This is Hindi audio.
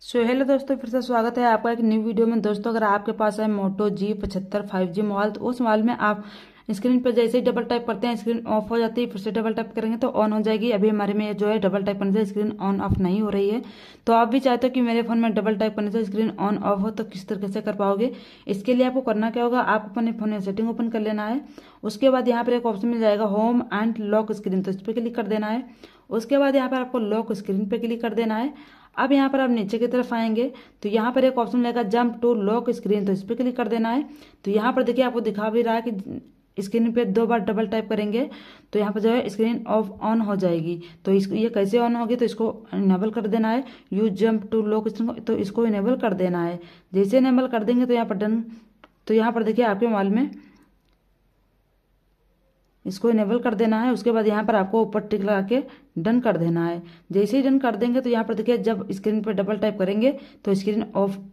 सो हेलो दोस्तों फिर से स्वागत है आपका एक न्यू वीडियो में दोस्तों अगर आपके पास है मोटो जी पचहत्तर फाइव जी मोबाइल तो उस मोबाइल में आप स्क्रीन पर जैसे ही डबल टाइप करते हैं स्क्रीन ऑफ हो जाती है फिर से डबल टाइप करेंगे तो ऑन हो जाएगी अभी हमारे में जो है डबल टाइप करने से स्क्रीन ऑन ऑफ नहीं हो रही है तो आप भी चाहते हो कि मेरे फोन में डबल टाइप करने से स्क्रीन ऑन ऑफ हो तो किस तरीके से कर पाओगे इसके लिए आपको करना क्या होगा आपको अपने फोन में सेटिंग ओपन कर लेना है उसके बाद यहाँ पर एक ऑप्शन मिल जाएगा होम एंड लॉक स्क्रीन तो इस पर क्लिक कर देना है उसके बाद यहाँ पर आपको लॉक स्क्रीन पर क्लिक कर देना है अब यहाँ पर आप नीचे की तरफ आएंगे तो यहाँ पर एक ऑप्शन लेगा जंप टू लॉक स्क्रीन तो इस पर क्लिक कर देना है तो यहाँ पर देखिए आपको दिखा भी रहा है कि स्क्रीन पे दो बार डबल टाइप करेंगे तो यहाँ पर जो है स्क्रीन ऑफ ऑन हो जाएगी तो इसको ये कैसे ऑन होगी तो इसको इनेबल कर देना है use jump to lock screen तो इसको इनेबल कर देना है जैसे इनेबल कर देंगे तो यहाँ पर डन तो यहाँ पर देखिए आपके मोबाइल में इसको इनेबल कर देना है उसके बाद यहाँ पर आपको ऊपर टिक लगा के डन कर देना है जैसे ही डन कर देंगे तो यहाँ पर देखिए जब स्क्रीन पर डबल टाइप करेंगे तो स्क्रीन ऑफ